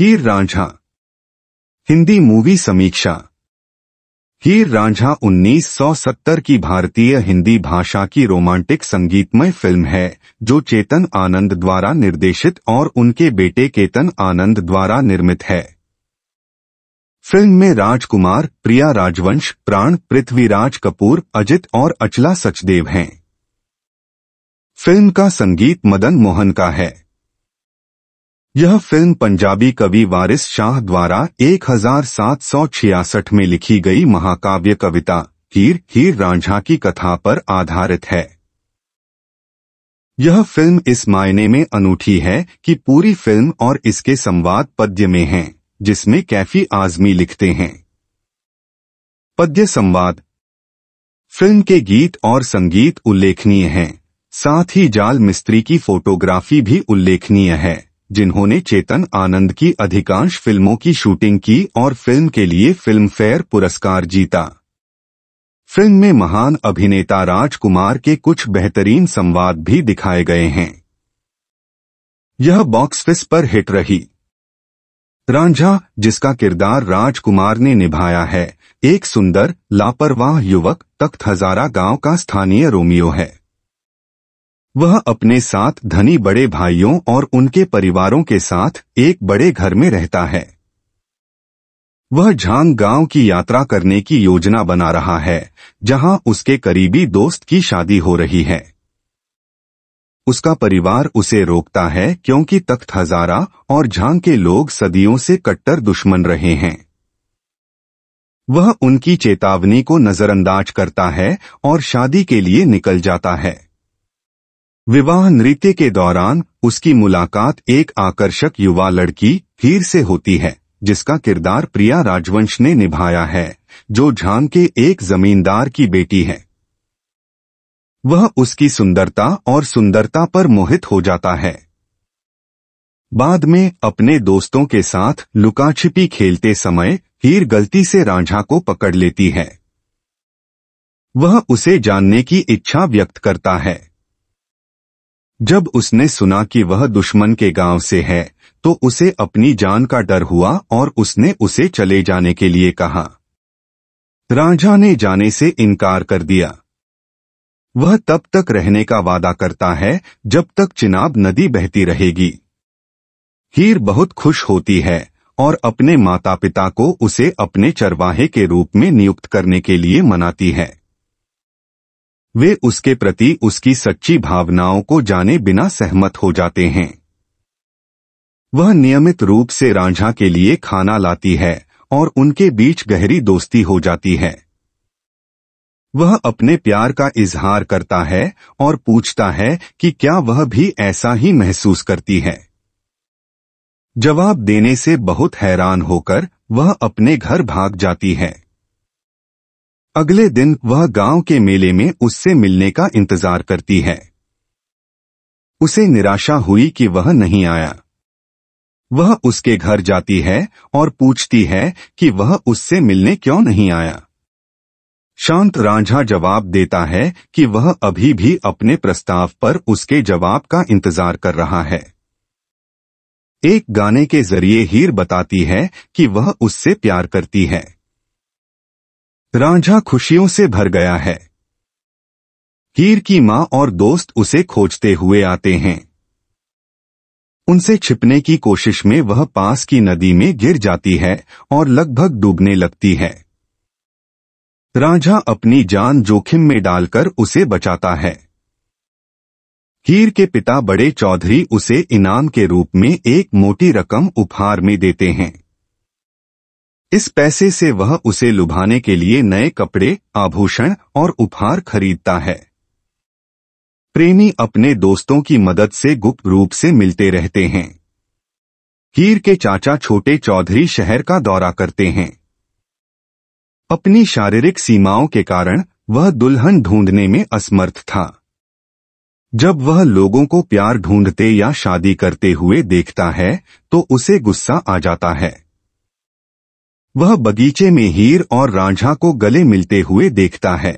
हीर Ranjha Hindi movie समीक्षा हीर रांझा 1970 की भारतीय हिंदी भाषा की रोमांटिक संगीतमय फिल्म है जो चेतन आनंद द्वारा निर्देशित और उनके बेटे केतन आनंद द्वारा निर्मित है फिल्म में राजकुमार प्रिया राजवंश प्राण पृथ्वीराज कपूर अजित और अचला सचदेव हैं फिल्म का संगीत मदन मोहन का है यह फिल्म पंजाबी कवि वारिस शाह द्वारा 1766 में लिखी गई महाकाव्य कविता हीर हीर रांझा की कथा पर आधारित है यह फिल्म इस मायने में अनूठी है कि पूरी फिल्म और इसके संवाद पद्य में हैं, जिसमें कैफी आजमी लिखते हैं पद्य संवाद फिल्म के गीत और संगीत उल्लेखनीय हैं, साथ ही जाल मिस्त्री की फोटोग्राफी भी उल्लेखनीय है जिन्होंने चेतन आनंद की अधिकांश फिल्मों की शूटिंग की और फिल्म के लिए फिल्म फेयर पुरस्कार जीता फिल्म में महान अभिनेता राजकुमार के कुछ बेहतरीन संवाद भी दिखाए गए हैं यह बॉक्स ऑफिस पर हिट रही रांझा जिसका किरदार राजकुमार ने निभाया है एक सुंदर लापरवाह युवक तख्त हजारा गांव का स्थानीय रोमियो है वह अपने साथ धनी बड़े भाइयों और उनके परिवारों के साथ एक बड़े घर में रहता है वह झांग गांव की यात्रा करने की योजना बना रहा है जहां उसके करीबी दोस्त की शादी हो रही है उसका परिवार उसे रोकता है क्योंकि तख्त हजारा और झांग के लोग सदियों से कट्टर दुश्मन रहे हैं वह उनकी चेतावनी को नजरअंदाज करता है और शादी के लिए निकल जाता है विवाह नृत्य के दौरान उसकी मुलाकात एक आकर्षक युवा लड़की हीर से होती है जिसका किरदार प्रिया राजवंश ने निभाया है जो झांग के एक जमींदार की बेटी है वह उसकी सुंदरता और सुंदरता पर मोहित हो जाता है बाद में अपने दोस्तों के साथ लुकाछिपी खेलते समय हीर गलती से रांझा को पकड़ लेती है वह उसे जानने की इच्छा व्यक्त करता है जब उसने सुना कि वह दुश्मन के गांव से है तो उसे अपनी जान का डर हुआ और उसने उसे चले जाने के लिए कहा राजा ने जाने से इनकार कर दिया वह तब तक रहने का वादा करता है जब तक चिनाब नदी बहती रहेगी हीर बहुत खुश होती है और अपने माता पिता को उसे अपने चरवाहे के रूप में नियुक्त करने के लिए मनाती है वे उसके प्रति उसकी सच्ची भावनाओं को जाने बिना सहमत हो जाते हैं वह नियमित रूप से रांझा के लिए खाना लाती है और उनके बीच गहरी दोस्ती हो जाती है वह अपने प्यार का इजहार करता है और पूछता है कि क्या वह भी ऐसा ही महसूस करती है जवाब देने से बहुत हैरान होकर वह अपने घर भाग जाती है अगले दिन वह गांव के मेले में उससे मिलने का इंतजार करती है उसे निराशा हुई कि वह नहीं आया वह उसके घर जाती है और पूछती है कि वह उससे मिलने क्यों नहीं आया शांत रांझा जवाब देता है कि वह अभी भी अपने प्रस्ताव पर उसके जवाब का इंतजार कर रहा है एक गाने के जरिए हीर बताती है कि वह उससे प्यार करती है रांझा खुशियों से भर गया है हीर की मां और दोस्त उसे खोजते हुए आते हैं उनसे छिपने की कोशिश में वह पास की नदी में गिर जाती है और लगभग डूबने लगती है राझा अपनी जान जोखिम में डालकर उसे बचाता है हीर के पिता बड़े चौधरी उसे इनाम के रूप में एक मोटी रकम उपहार में देते हैं इस पैसे से वह उसे लुभाने के लिए नए कपड़े आभूषण और उपहार खरीदता है प्रेमी अपने दोस्तों की मदद से गुप्त रूप से मिलते रहते हैं हीर के चाचा छोटे चौधरी शहर का दौरा करते हैं अपनी शारीरिक सीमाओं के कारण वह दुल्हन ढूंढने में असमर्थ था जब वह लोगों को प्यार ढूंढते या शादी करते हुए देखता है तो उसे गुस्सा आ जाता है वह बगीचे में हीर और रांझा को गले मिलते हुए देखता है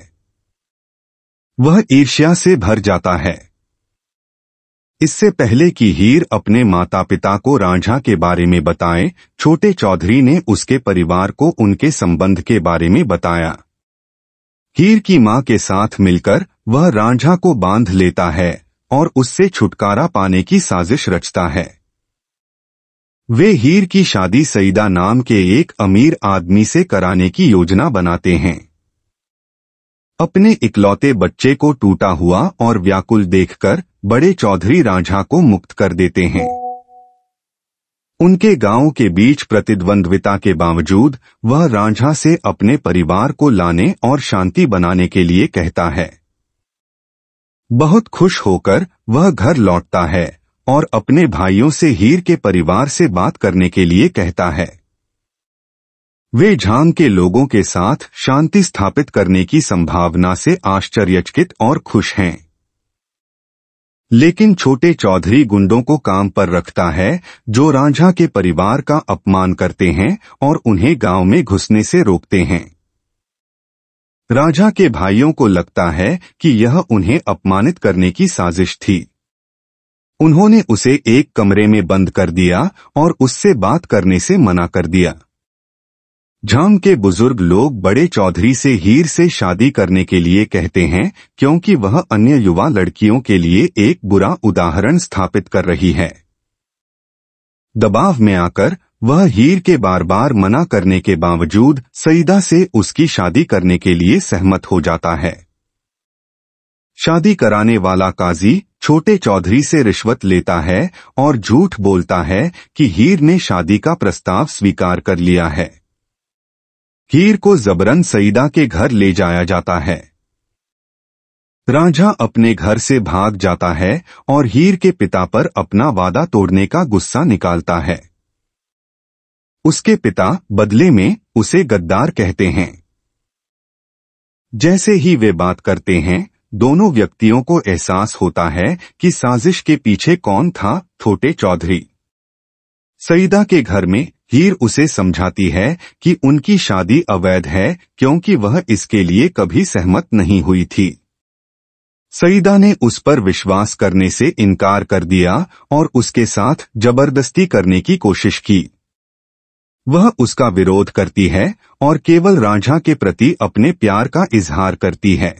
वह ईर्ष्या से भर जाता है इससे पहले कि हीर अपने माता पिता को रांझा के बारे में बताएं, छोटे चौधरी ने उसके परिवार को उनके संबंध के बारे में बताया हीर की मां के साथ मिलकर वह रांझा को बांध लेता है और उससे छुटकारा पाने की साजिश रचता है वे हीर की शादी सईदा नाम के एक अमीर आदमी से कराने की योजना बनाते हैं अपने इकलौते बच्चे को टूटा हुआ और व्याकुल देखकर बड़े चौधरी राझा को मुक्त कर देते हैं उनके गांव के बीच प्रतिद्वंद्विता के बावजूद वह राझा से अपने परिवार को लाने और शांति बनाने के लिए कहता है बहुत खुश होकर वह घर लौटता है और अपने भाइयों से हीर के परिवार से बात करने के लिए कहता है वे झांग के लोगों के साथ शांति स्थापित करने की संभावना से आश्चर्यचकित और खुश हैं लेकिन छोटे चौधरी गुंडों को काम पर रखता है जो राजा के परिवार का अपमान करते हैं और उन्हें गांव में घुसने से रोकते हैं राजा के भाइयों को लगता है कि यह उन्हें अपमानित करने की साजिश थी उन्होंने उसे एक कमरे में बंद कर दिया और उससे बात करने से मना कर दिया झांग के बुजुर्ग लोग बड़े चौधरी से हीर से शादी करने के लिए कहते हैं क्योंकि वह अन्य युवा लड़कियों के लिए एक बुरा उदाहरण स्थापित कर रही है दबाव में आकर वह हीर के बार बार मना करने के बावजूद सईदा से उसकी शादी करने के लिए सहमत हो जाता है शादी कराने वाला काजी छोटे चौधरी से रिश्वत लेता है और झूठ बोलता है कि हीर ने शादी का प्रस्ताव स्वीकार कर लिया है हीर को जबरन सईदा के घर ले जाया जाता है राजा अपने घर से भाग जाता है और हीर के पिता पर अपना वादा तोड़ने का गुस्सा निकालता है उसके पिता बदले में उसे गद्दार कहते हैं जैसे ही वे बात करते हैं दोनों व्यक्तियों को एहसास होता है कि साजिश के पीछे कौन था छोटे चौधरी सईदा के घर में हीर उसे समझाती है कि उनकी शादी अवैध है क्योंकि वह इसके लिए कभी सहमत नहीं हुई थी सईदा ने उस पर विश्वास करने से इनकार कर दिया और उसके साथ जबरदस्ती करने की कोशिश की वह उसका विरोध करती है और केवल राजा के प्रति अपने प्यार का इजहार करती है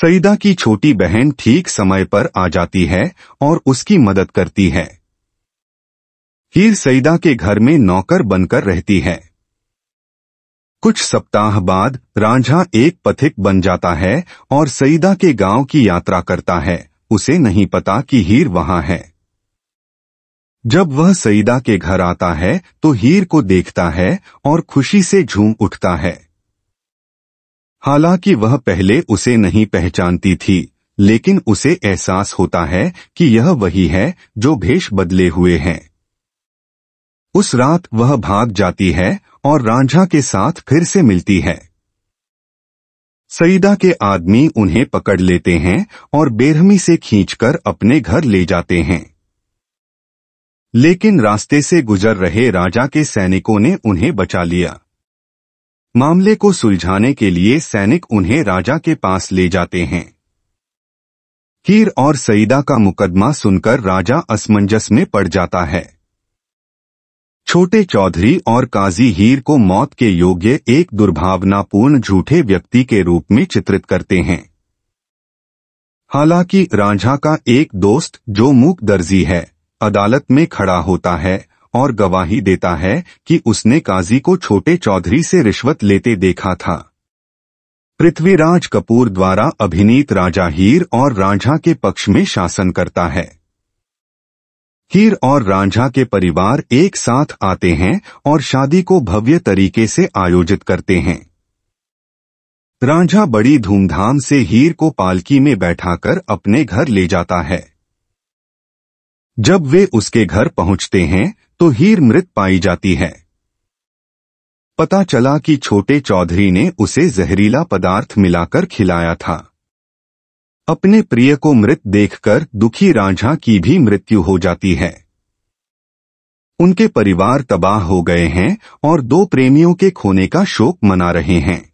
सईदा की छोटी बहन ठीक समय पर आ जाती है और उसकी मदद करती है हीर सईदा के घर में नौकर बनकर रहती है कुछ सप्ताह बाद रांझा एक पथिक बन जाता है और सईदा के गांव की यात्रा करता है उसे नहीं पता कि हीर वहां है जब वह सईदा के घर आता है तो हीर को देखता है और खुशी से झूम उठता है हालांकि वह पहले उसे नहीं पहचानती थी लेकिन उसे एहसास होता है कि यह वही है जो भेष बदले हुए हैं उस रात वह भाग जाती है और रांझा के साथ फिर से मिलती है सईदा के आदमी उन्हें पकड़ लेते हैं और बेरहमी से खींचकर अपने घर ले जाते हैं लेकिन रास्ते से गुजर रहे राजा के सैनिकों ने उन्हें बचा लिया मामले को सुलझाने के लिए सैनिक उन्हें राजा के पास ले जाते हैं हीर और सईदा का मुकदमा सुनकर राजा असमंजस में पड़ जाता है छोटे चौधरी और काजी हीर को मौत के योग्य एक दुर्भावनापूर्ण झूठे व्यक्ति के रूप में चित्रित करते हैं हालांकि राजा का एक दोस्त जो मूक दर्जी है अदालत में खड़ा होता है और गवाही देता है कि उसने काजी को छोटे चौधरी से रिश्वत लेते देखा था पृथ्वीराज कपूर द्वारा अभिनीत राजा हीर और राझा के पक्ष में शासन करता है हीर और राझा के परिवार एक साथ आते हैं और शादी को भव्य तरीके से आयोजित करते हैं राझा बड़ी धूमधाम से हीर को पालकी में बैठाकर अपने घर ले जाता है जब वे उसके घर पहुंचते हैं तो हीर मृत पाई जाती है पता चला कि छोटे चौधरी ने उसे जहरीला पदार्थ मिलाकर खिलाया था अपने प्रिय को मृत देखकर दुखी राझा की भी मृत्यु हो जाती है उनके परिवार तबाह हो गए हैं और दो प्रेमियों के खोने का शोक मना रहे हैं